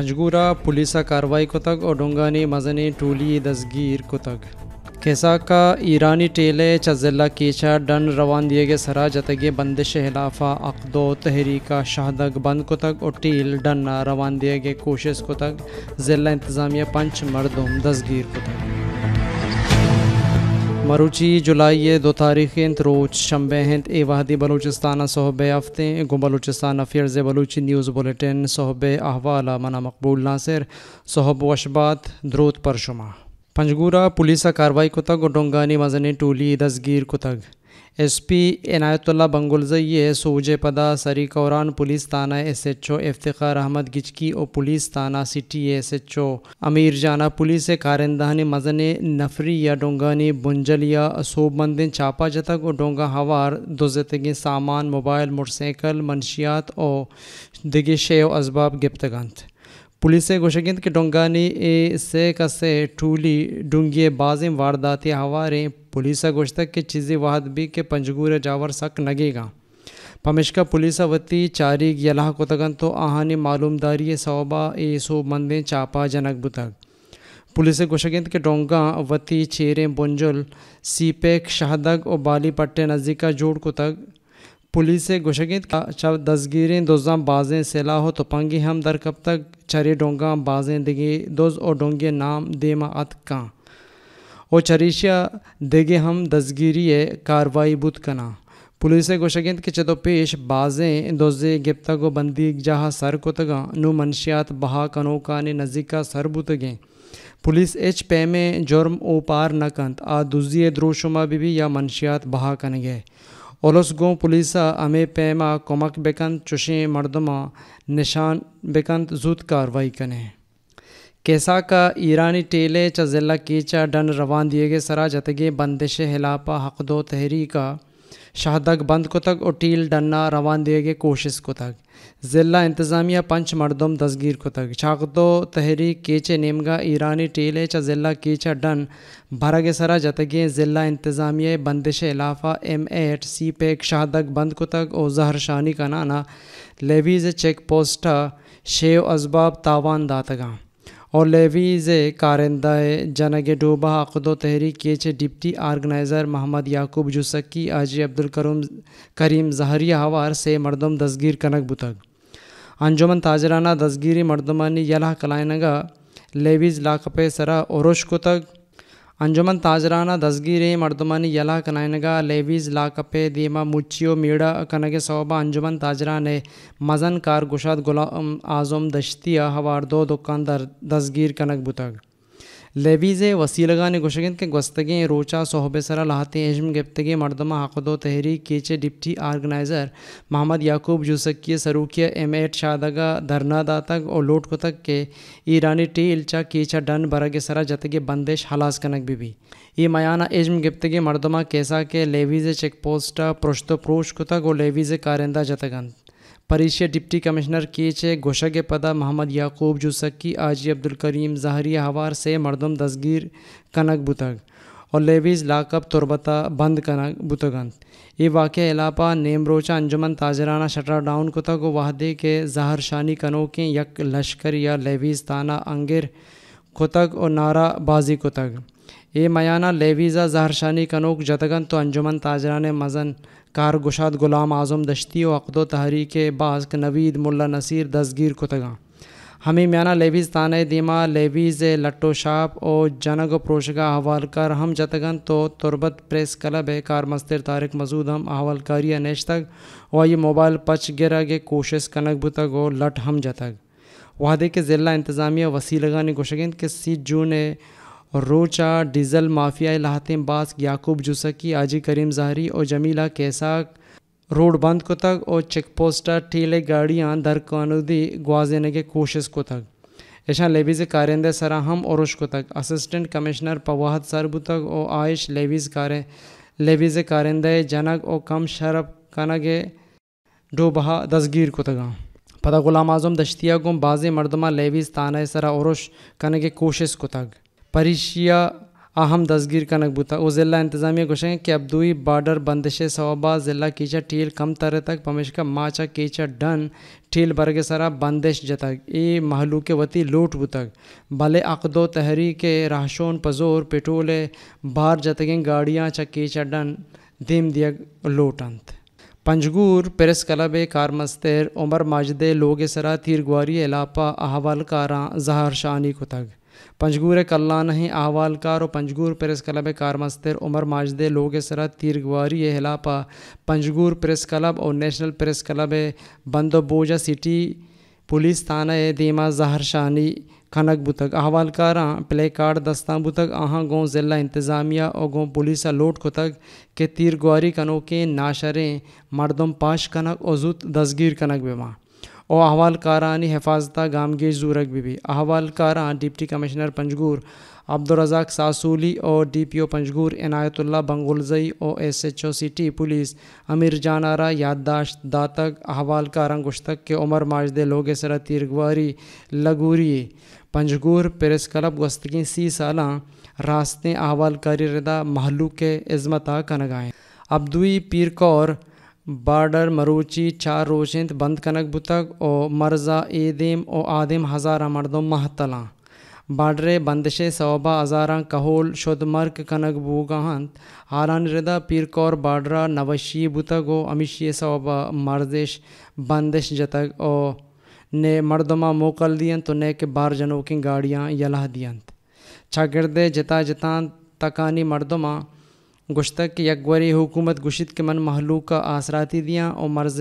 पंजगूरा पुलिसा कार्रवाई को तक और डोंगानी मजनी टूली दसगीर को तक खेसा का ईरानी टेले चजल्ला कीचा डन रवान दिए गए सरा जतगे बंदिश हिलाफा अकदो तहरीका शहदग बंद को तक और टील डन रवान दिए गए कोशिश तक ज़िला इंतज़ामिया पंच मरदम दसगीर को तक मरूची जुलाई ये दो तारीखें रोज शंबे हिंद ए वहदी बलूचिस्तान सहब आफ़तें गो Balochistan affairs Balochi news bulletin सहब अहवाला मना मकबूल नासिर सहब वशबात द्रोत पर शुमा पंजगूरा पुलिस कार्रवाई कुतग और डोंगानी मजनी टूली दसगीर कुतग एसपी इनायतुल्ला बंगुलजई पदा सरी कौरान पुलिस थाना एस एच ओ इफ्तार अहमद गिचकी और पुलिस थाना सिटी एस एच ओ अमीर जाना पुलिस कारंदानी मजन नफरी या डोंगानी बुंजलिया सूबमंदिन चापा जतक और डोंगा हवार दुजतगी सामान मोबाइल मोटरसाइकिल मनशियात और दिगे शे असबाब गिप्तगंथ पुलिस गोशगिंद के डोंगानी ए से कसे टूली डूंगे बाजिम वारदाती हवारे पुलिस गोश्तक के चीज़ी वाहद भी के पंजगूर जावर सक नगेगा पमिश्का पुलिस वती चारी यलाह कोतगन तो आहानी मालूमदारी सौबा ए सो मंदे चापा जनक बुतक पुलिस गोशगिंद के डोंगा वती चेरें बुंजुल सीपेक शहदग और बाली पट्टे नज़दीका जोड़ को तक पुलिस से का शव अच्छा, दसगिरें दोजा बाजें सलाह तोपंगी हम दर कब तक चरे डोंगा बाजें दिगे दोज और डोंगे नाम देमा अत का ओ चरीशिया देगे हम दसगिरी कार्रवाई बुत कना पुलिस गोशगिंद के चतो पेश बाजें दोजे गिप्ता को बंदी जहाँ सर को तगा नु मनशियात बहा कनो का ने नजीका सर बुतगे पुलिस एच पैमे में जुर्म ओ पार नकंत आ दुजिए द्रोशुमा बीबी या मनशियात बहा कन गए ओलसगो पुलिस अमे पेमा कोमक बेकंत चुशे मर्दमा निशान बेकंत जूत कार्रवाई कने कैसा का ईरानी टेले चजिला कीचा डन रवान दिए गए सरा जतगे बंदिश हिलापा हकदो तहरी का शाहदग बंद कुतक और टील डन्ना रवान दिए गए कोशिश कुतक ज़िला इंतज़ामिया पंच मरदम दसगीर कुतक छाकदो तहरीक केचे नेमगा ईरानी है चा ज़िला केचा डन भरगे सरा जतगे ज़िला इंतज़ामिया बंदिश इलाफा एम एट सी पैक शाहदग बंद कुतक और जहर शानी का नाना लेवीज़ चेक पोस्टा शेव असबाब तावान दातगा और लेवीज़ कारंदा जनागे डोबा अकदो तहरीक के छे डिप्टी आर्गनाइज़र मोहम्मद याकूब जुसक्की आजी अब्दुल करम करीम जहरिया हवार से मरदम दसगीर कनक बुतक अंजुमन ताजराना दसगीरी मरदमानी यला कलायनगा लेवीज़ लाकपे सरा औरश कुतक अंजुमन ताजराना दसगीरे मर्दमानी यला कनायनगा लेवीज लाकपे दीमा मुच्चियो मीड़ा कनगे सौबा अंजुमन ताजराने मजन कार गुशाद गुलाम आजम दश्तिया हवार दो दुकानदार दसगीर कनक बुतग वसीलगा ने गोशगन के गस्तगें रोचा सरा लहाते एजम गप्तगे मरदमा हकदो तहरीक केचे डिप्टी आर्गनाइज़र मोहम्मद याकूब यूसकिय सरूकिय एम एट शादगा धरना दातक और लोट कुतक के ईरानी टी इल्चा कीचा डन बरग सरा जतगे बंदेश हलास कनक बीबी ये मयाना एजम गप्तगे मरदमा कैसा के लेवीज़ चेक पोस्टा प्रोश्तो प्रोश कुतक और लेवीज़ कारिंदा जतगंत परीक्षा डिप्टी कमिश्नर के चे गोशग पदा मोहम्मद याकूब जुसकी आजी अब्दुल करीम जहरी हवार से मरदम दसगीर कनक बुतग और लेवीज लाकब तुरबता बंद कनक बुतगन ये वाक़ इलापा नेमरोचा अंजुमन ताजराना शटर डाउन कुतग वाहदे के जहर शानी कनों के यक लश्कर या लेवीज ताना अंगिर कुतग और नारा बाजी कुतग ये मयाना लेवीज़ा जहरशानी कनोक जतगन तो अंजुमन ताजरान मज़न कारगुशाद ग़ुलाम आज़म दश्ती और अकदो तहरीक बाज़ नवीद मुल्ला नसीर दसगीर कुतगा हमें म्याना लेवीज़ तान दीमा लेवीज़ लट्टो शाप और जनग प्रोशगा अहवाल कर हम जतगन तो तुरबत प्रेस क्लब है कार मस्तर तारक मजूद हम हवाल कारिया नेश तक व ये मोबाइल पच गिरा गे कोशिश कनक बुतक और लट हम जतक वहादे के ज़िला इंतज़ामिया वसीलगा ने गोशगिन के सी जून रोचा डीज़ल माफिया लाहतेम बास याकूब जुसकी आजी करीम जहरी और जमीला कैसाक रोड बंद को तक और चेक पोस्टा ठीले गाड़ियाँ दरकानूदी देने के कोशिश को तक ऐशा लेवीज़ कारिंदे सरा हम और को तक असिस्टेंट कमिश्नर पवाहत सरबू तक और आयश लेवीज़ कार लेवीज़ कारिंदे जनक और कम शरब कनगे डोबहा दसगीर को तगा पता गुलाम आजम दश्तिया गुम बाज़ मरदमा लेवीज़ ताना सरा और कन के कोशिश को तक परिशिया अहम दसगीर का बुता वो जिला इंतजामिया घोषणा कि अब्दुई बार्डर बंदिशे सवाबा जिला कीचा ठील कम तरह तक पमेशका माचा कीचा डन ठील बरगे सरा बंदिश जतक ए महलू के वती लूट बुतक भले अकदो तहरी के राहशोन पजोर पेटोले बाहर जतगें गाड़ियाँ चा कीचा डन दीम दिया अंत पंजगूर प्रेस क्लब कारमस्तेर उमर माजदे लोगे सरा तीर ग्वारी इलापा अहवाल कारा जहर शानी कुतग पंजगूर कल्लानही आहवालकार और पंजगूर प्रेस क्लब कारमस्तर उमर माजदे लोग सरा तीरगवारी हिलापा पंजगूर प्रेस क्लब और नेशनल प्रेस क्लब बंदोबोजा सिटी पुलिस थाना दीमा जहर शानी खनक बुतक अहवालकार प्ले कार्ड दस्ता बुतक आहाँ गों जिला इंतज़ामिया और गों पुलिस लोट खुतक के तीरगुआरी कनों के नाशरें मरदम पाश कनक और जुत दसगीर कनक बीमा और अहवालकारान हिफाजत गामगेज जूरक बीबी अहवालकारान डिप्टी कमिश्नर पंजगूर अब्दुलरजाक सासूली और D P O Panjgur Inayatullah Bangulzai और S H O C T police Amir जानारा याददाश्त दातक अहवालकारान गुश्तक के उमर माजदे लोगे सरा तीरगवारी लगूरी पंजगूर प्रेस क्लब गस्तगी सी साल रास्ते अहवालकारी रदा महलू के इज़मत का नगाएँ अब्दुई पीर कौर बाडर मरूची चार रोशेंत बंद कनक बुतक और मर्जा एदेम ओ आदिम हज़ारा मर्दों महतला बाडरे बंदशे सौबा हज़ारा कहोल शुद मर्क कनक बूगहंत हालान रिदा कौर बाडरा नवशी बुतक और अमिशी सौबा मर्देश बंदश जतक और ने मर्दमा मोकल दियंत तो ने के बार जनों की गाड़ियाँ यलाह दियंत छगिरदे जता जता तकानी मर्दमा गुश्तक यकबरी हुकूमत गुशित के मन महलूक का आसराती दियाँ और मर्ज़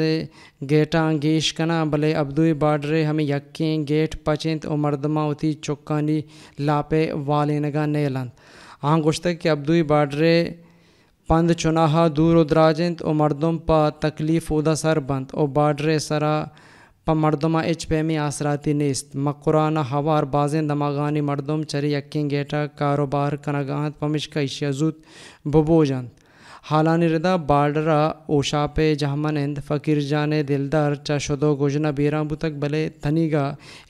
गेटा गेश कना भले अब्दुई बाडरे हमें यकें गेट पचेंत और मर्दमा उती चुकानी लापे वाले नगा नेलंद हाँ गुश्तक के अब्दुई बाडरे पंद चुनाहा दूर उदराजेंत और मर्दों पा तकलीफ़ उदा सर बंद और बाडरे सरा मर्दम मर्दमा एच पेमी आसराती नीस्त मकुराना हवार बाजें दमागानी मर्दम चरी यकीन गेटा कारोबार कनगाहत पमिशका इशियाजूत बबोजन हालानी रिदा पे जहमन हिंद फ़कीर जाने दिलदार चा शदो गुजना बीरा बुतक भले धनीगा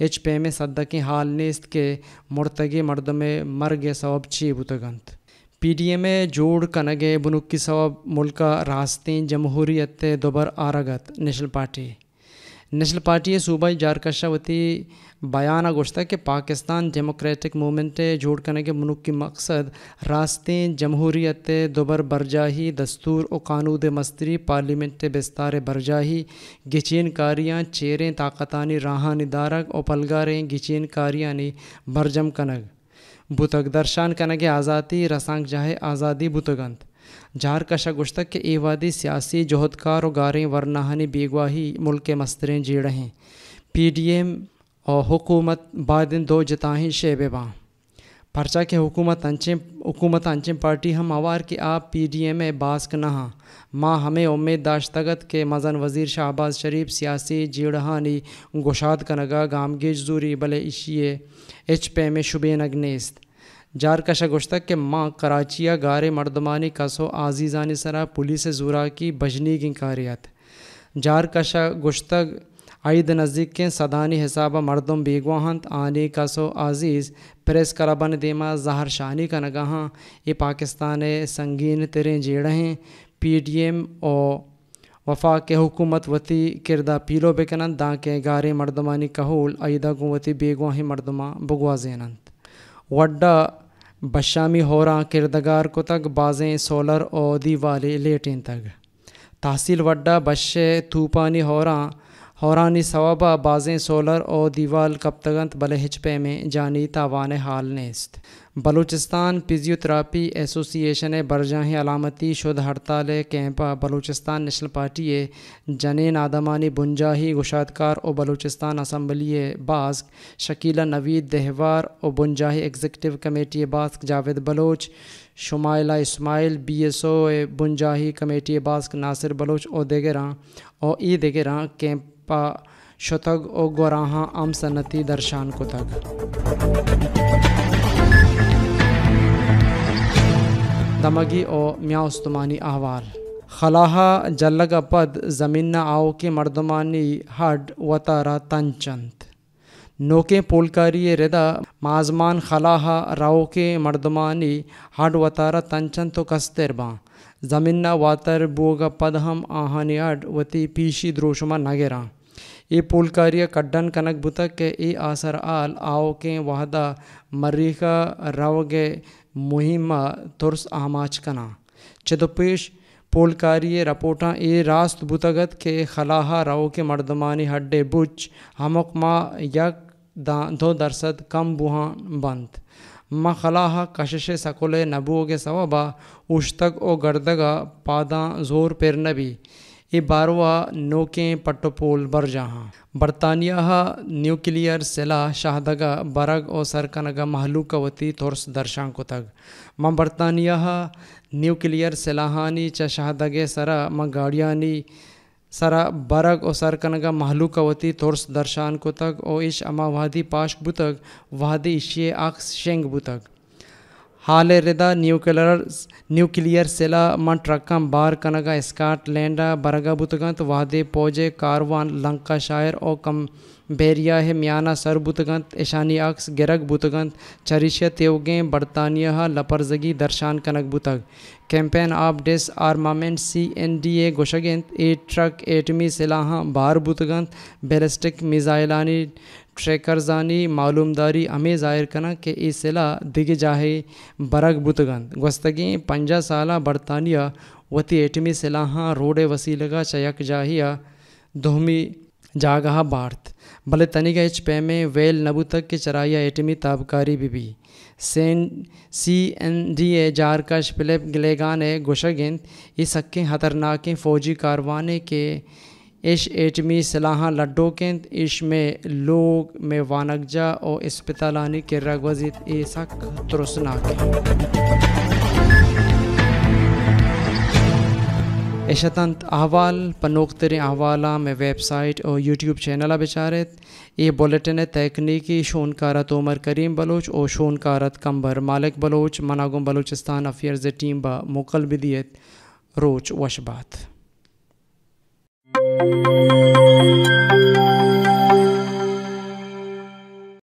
एच पे में सद्दकी हाल नीस्त के मुर्तगी मर्दमे मर गे सवब छी बुतगंत पी डी एम ए जोड़ कनगे बुनुक्की सवब मुल्का रास्ते जमहूरियत दोबर आरागत नेशनल पार्टी नेशनल पार्टी सूबाई जारकशा वती बयान गोश्ता कि पाकिस्तान डेमोक्रेटिक मूवमेंट जोड़ करने के मनुख की मकसद रास्ते जमहूरीत दोबर बरजाही दस्तूर और कानूद मस्तरी पार्लियामेंट बेस्तार बरजाही गिचिन कारियाँ चेरें ताकतानी राहान दारक और पलगारें गिचीन कारियानी बरजम कनग बुतक दर्शान कनगे आज़ादी रसांग जाहे आज़ादी बुतगंत ಜಾರ್ಕಶ ಗುಷ್ಟಕ್ಕೆ सियासी ಸಿಯಾಸಿ और गारें वरनाहानी बेगवाही मुल्क के मस्तरें जीड़ हैं पी डी एम और हुकूमत बादन दो जताहीं शेब बाँ परचा के हुकूमत अंचे हुकूमत अंचे पार्टी हम आवार के आप पी डी एम ए बास्क नहा माँ हमें उम्मीद दाश्तगत के मजन वज़ीर शाहबाज शरीफ सियासी जीड़हानी गुशाद का नगा जूरी बल इशिए एच पे में शुबे नगनेस्त जारकशा गुश्तक के माँ कराचिया गारे मर्दमानी कसो आजीज़ान सरा पुलिस ज़ुरा की बजनी की गिंकारियत जारकशा गुश्तक आयद नज़दीक के सदानी हिसाब मरदम बेगवाहत आनी कसो आज़ीज़ प्रेस करबन देमा जहर शानी का नगहाँ ये पाकिस्तान संगीन तेरे जेड़ हैं पी डी एम ओ वफा के हुकूमत वती किरदा पीलो बेकनंद दाँ के गारे मर्दमानी कहूल आयदा गुवती बेगवा ही मर्दमा बगवा जेनंत वड्डा बशामी होरा किरदगार तक बाजें सोलर और वाले लेटें तक तहसील वड्डा बशे तूपानी होरा होरानी सवाबा बाजें सोलर और दीवाल कब तगंत बलहचपे में जानी तावान हाल नेस्त बलूचिस्तान फिजियोथेरापी एसोसिएशन बरजाह अलामती शुद्ध हड़ताल कैंप बलूचिस्तान नेशनल पार्टी जने नादमानी बुंजाही गुशादकार और बलूचिस्तान असम्बली बास्क शकीला नवीद देहवार और बुंजाही एग्जीक्यूटिव कमेटी बास्क Javed Baloch Shumaila Ismail B S O बुंजाही कमेटी बास्क नासिर बलोच और देगरा और ई देगरा कैंपा शतग और गोराहा आम सनती दर्शान को तक दमगी ओ म्यास्तमानी आहवार खलाहा जलग पद ज़मीना आओ के मर्दमानी हड वतारा तनचंद नोके पोलकारी रेदा माजमान खलाहा राओ के मर्दमानी हड वतारा तनचंद तो कस्तेर बाँ ज़मीना वातर बोग पद हम आहानी अड वती पीशी द्रोशमा नगेरा ये पोलकारिया कड्डन कनक बुतक के ए आसर आल आओ के वहदा मरीखा राव गे मुहिम तुर्स आमाच कना चदुपेश पोलकारी रपोटा ए रास्त बुतगत के खलाहा राव के मर्दमानी हड्डे बुच हमक मा यक दा दो दरसद कम बुहान बंद म खलाहा कशिश सकुल के सवाबा उश्तक ओ गर्दगा पादा जोर पेर नबी ये बारवा नौकें बर जहाँ बरतानिया न्यूक्लियर सेला शाहदगा बरग और सरकनगा महलूकवती वती थोर्स दर्शांको तग माँ बरतानिया न्यूक्लियर सेलाहानी च शाहदगे सरा म गाड़ियानी सरा बरग और सरकनगा महलूक वती थोर्स दर्शान को तक और इश अमा वादी पाश बुतक वादी इशे आख शेंग बुतक ಹಾಲೆ ರೆದ ನ್ಯೂಕ್ಲಿಯರ್ ನ್ಯೂಕ್ಲಿಯರ್ ಸೆಲ ಮಂಟ್ರಕ್ಕಂ बार ಕನಗ स्काटलैंड ಬರಗಬುತಗಂತ वादे ಪೋಜೆ कारवान लंका शायर और कम बेरिया है म्याना सर बुतगंत ईशानी अक्स गिरग बुतगंत चरिश त्योगे बरतानिया लपरजगी दर्शान कनक बुतग campaign of disarmament C N D ए गोशगेंत ए ट्रक एटमी सिलाहा बार बुतगंत बेलिस्टिक मिज़ाइलानी शेखरजानी मालूमदारी हमें ज़ाहिर करना कि सिला दिग जाहे बरग बुतगंद गस्तगी पंजा साल बरतानिया वती एटमी हाँ रोडे वसीलगा चयक जाहिया दोहमी जागहा भारत भले तनिगा एच पे में वेल नबू तक के चराया एटमी ताबकारी बीबी सेन सी एन डी ए जारकश प्लेप गिलेगान ए गुशगिंद इस हक्के खतरनाकें फ़ौजी कारवाने के इश एचमी सलाह लड्डो केंद इश में लोग में वानकजा और इस्पितालानी के रगवजित ऐसा त्रुसनाक एशतंत अहवाल पनोकतर अहवाला में वेबसाइट और यूट्यूब चैनल बेचारत ये बुलेटिन तकनीकी शोनकारा उमर करीम बलोच और शोनकारत कंबर मालिक बलोच मनागुम बलोचिस्तान अफेयर्स टीम ब मुकल बिदियत रोच वशबात Thank you.